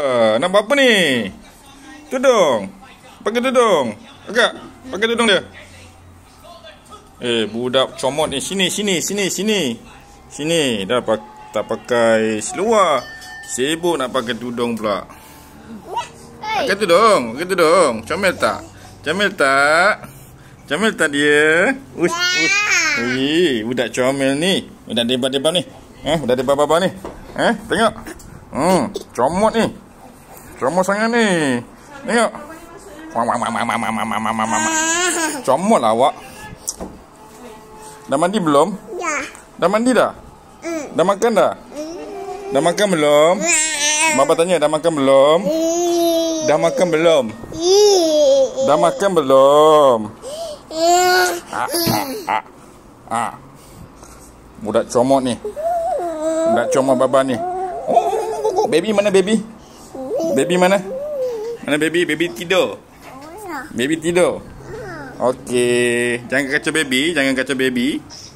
Eh, nak buat apa ni? Tudung. Pakai tudung. Agak. Pakai tudung dia. Eh, budak comot ni. Sini, sini, sini, sini. Sini. Dah pak tak pakai seluar. Sibuk nak pakai tudung pula. Pakai tudung. Pakai tudung. Comel tak? Comel tak? Comel tak dia? Ush, ush. Ui, budak comel ni. Budak debat-debat ni. Eh, budak debat-debat ni. Eh, tengok. Hmm, comot ni. Comot sangat ni. Tengok. Mam mam mam mam mam mam mam mam. Comot lah awak. Dah mandi belum? Ya. Dah mandi dah? Mm. Dah makan dah? Mm. Dah makan belum? Bapa tanya dah makan belum? Dah makan belum? Dah makan belum? Ah. Ah. Budak comot ni. Budak comot baba ni. Oh, baby mana baby? Baby mana? Mana baby? Baby tidur. Oh, ya. Baby tidur. Hmm. Okey, jangan kacau baby, jangan kacau baby.